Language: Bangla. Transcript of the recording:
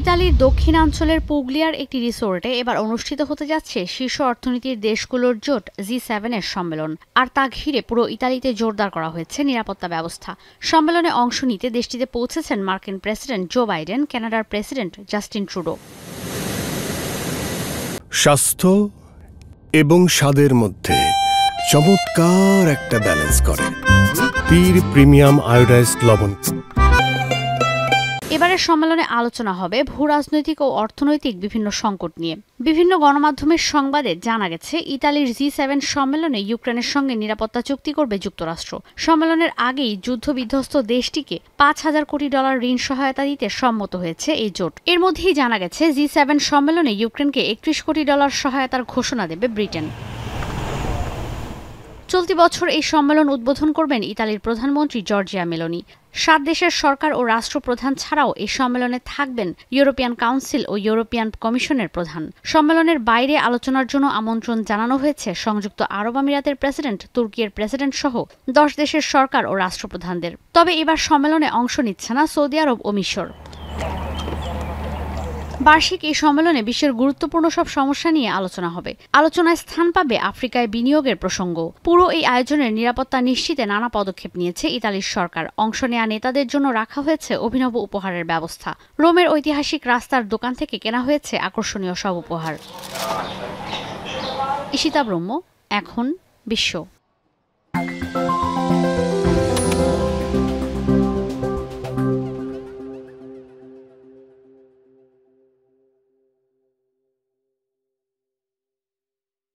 ইতালির দক্ষিণাঞ্চলের পুগলিয়ার একটি রিসোর্টে এবার অনুষ্ঠিত হতে যাচ্ছে শীর্ষ অর্থনীতির দেশগুলোর জোট জি সেভেনের সম্মেলন আর তা ঘিরে পুরো ইতালিতে জোরদার করা হয়েছে নিরাপত্তা ব্যবস্থা সম্মেলনে অংশ নিতে দেশটিতে পৌঁছেছেন মার্কিন প্রেসিডেন্ট জো বাইডেন কানাডার প্রেসিডেন্ট জাস্টিন ট্রুডো স্বাস্থ্য এবং স্বাদের মধ্যে চমৎকার একটা ব্যালেন্স করে প্রিমিয়াম আয়োডাইজ লবণ এবারের সম্মেলনে আলোচনা হবে ভূ রাজনৈতিক ও অর্থনৈতিক বিভিন্ন সংকট নিয়ে বিভিন্ন গণমাধ্যমের সংবাদে জানা গেছে ইতালির জি সেভেন সম্মেলনে ইউক্রেনের সঙ্গে নিরাপত্তা চুক্তি করবে যুক্তরাষ্ট্র সম্মেলনের আগেই যুদ্ধবিধ্বস্ত দেশটিকে পাঁচ হাজার কোটি ডলার ঋণ সহায়তা দিতে সম্মত হয়েছে এই জোট এর মধ্যেই জানা গেছে জি সেভেন সম্মেলনে ইউক্রেনকে একত্রিশ কোটি ডলার সহায়তার ঘোষণা দেবে ব্রিটেন চলতি বছর এই সম্মেলন উদ্বোধন করবেন ইতালির প্রধানমন্ত্রী জর্জিয়া মেলোনি সাত দেশের সরকার ও রাষ্ট্রপ্রধান ছাড়াও এই সম্মেলনে থাকবেন ইউরোপিয়ান কাউন্সিল ও ইউরোপিয়ান কমিশনের প্রধান সম্মেলনের বাইরে আলোচনার জন্য আমন্ত্রণ জানানো হয়েছে সংযুক্ত আরব আমিরাতের প্রেসিডেন্ট তুর্কির প্রেসিডেন্ট সহ দশ দেশের সরকার ও রাষ্ট্রপ্রধানদের তবে এবার সম্মেলনে অংশ নিচ্ছে না সৌদি আরব ও মিশর বার্ষিক এই সম্মেলনে বিশ্বের গুরুত্বপূর্ণ সব সমস্যা নিয়ে আলোচনা হবে আলোচনায় স্থান পাবে আফ্রিকায় বিনিয়োগের প্রসঙ্গ পুরো এই আয়োজনের নিরাপত্তা নিশ্চিতে নানা পদক্ষেপ নিয়েছে ইতালির সরকার অংশ নেয়া নেতাদের জন্য রাখা হয়েছে অভিনব উপহারের ব্যবস্থা রোমের ঐতিহাসিক রাস্তার দোকান থেকে কেনা হয়েছে আকর্ষণীয় সব উপহার ইশিতা ব্রহ্ম এখন বিশ্ব